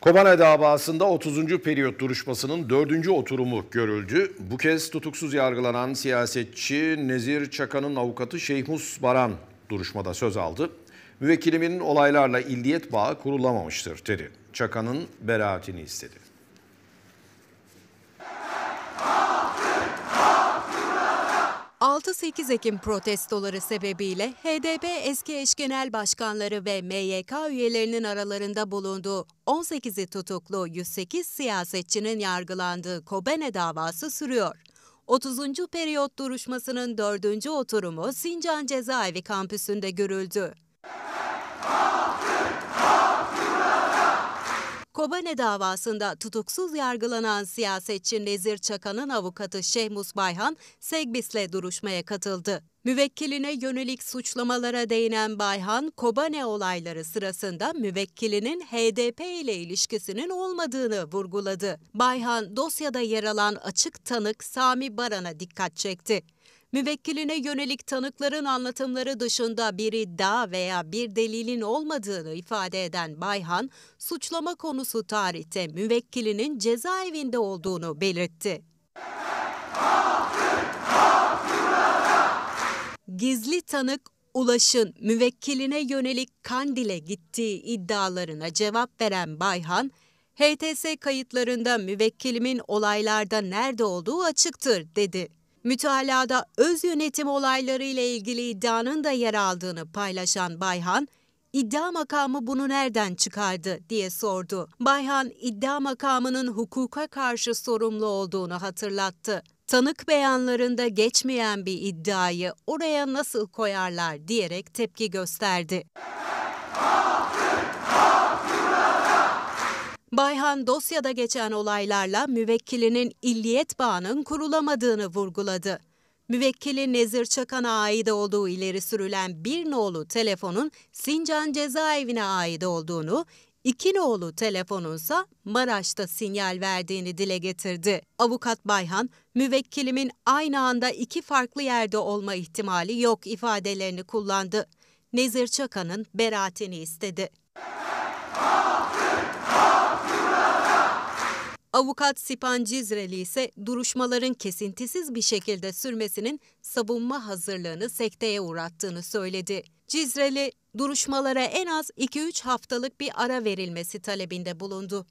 Kobane davasında 30. periyot duruşmasının 4. oturumu görüldü. Bu kez tutuksuz yargılanan siyasetçi Nezir Çakan'ın avukatı Şeyhmus Baran duruşmada söz aldı. Müvekkilimin olaylarla illiyet bağı kurulamamıştır dedi. Çakan'ın beraatini istedi. 6-8 Ekim protestoları sebebiyle HDP eski eş genel başkanları ve MYK üyelerinin aralarında bulunduğu 18'i tutuklu 108 siyasetçinin yargılandığı Kobane davası sürüyor. 30. periyot duruşmasının 4. oturumu Sincan Cezaevi kampüsünde görüldü. Kobane davasında tutuksuz yargılanan siyasetçi Nezir Çakan'ın avukatı Şehmus Bayhan, Segbis'le duruşmaya katıldı. Müvekkiline yönelik suçlamalara değinen Bayhan, Kobane olayları sırasında müvekkilinin HDP ile ilişkisinin olmadığını vurguladı. Bayhan, dosyada yer alan açık tanık Sami Baran'a dikkat çekti müvekkiline yönelik tanıkların anlatımları dışında bir iddia veya bir delilin olmadığını ifade eden Bayhan, suçlama konusu tarihte müvekkilinin cezaevinde olduğunu belirtti. Gizli tanık Ulaş'ın müvekkiline yönelik Kandil'e gittiği iddialarına cevap veren Bayhan, HTS kayıtlarında müvekkilimin olaylarda nerede olduğu açıktır dedi. Mütalada öz yönetim olayları ile ilgili iddianın da yer aldığını paylaşan Bayhan, iddia makamı bunu nereden çıkardı diye sordu. Bayhan, iddia makamının hukuka karşı sorumlu olduğunu hatırlattı. Tanık beyanlarında geçmeyen bir iddiayı oraya nasıl koyarlar diyerek tepki gösterdi. Altın! Erdoğan dosyada geçen olaylarla müvekkilinin illiyet bağının kurulamadığını vurguladı. Müvekkili Nezir Çakan'a ait olduğu ileri sürülen bir nolu telefonun Sincan cezaevine ait olduğunu, iki nolu telefonunsa Maraş'ta sinyal verdiğini dile getirdi. Avukat Bayhan, müvekkilimin aynı anda iki farklı yerde olma ihtimali yok ifadelerini kullandı. Nezir Çakan'ın beraatini istedi. Avukat Sipan Cizreli ise duruşmaların kesintisiz bir şekilde sürmesinin savunma hazırlığını sekteye uğrattığını söyledi. Cizreli, duruşmalara en az 2-3 haftalık bir ara verilmesi talebinde bulundu.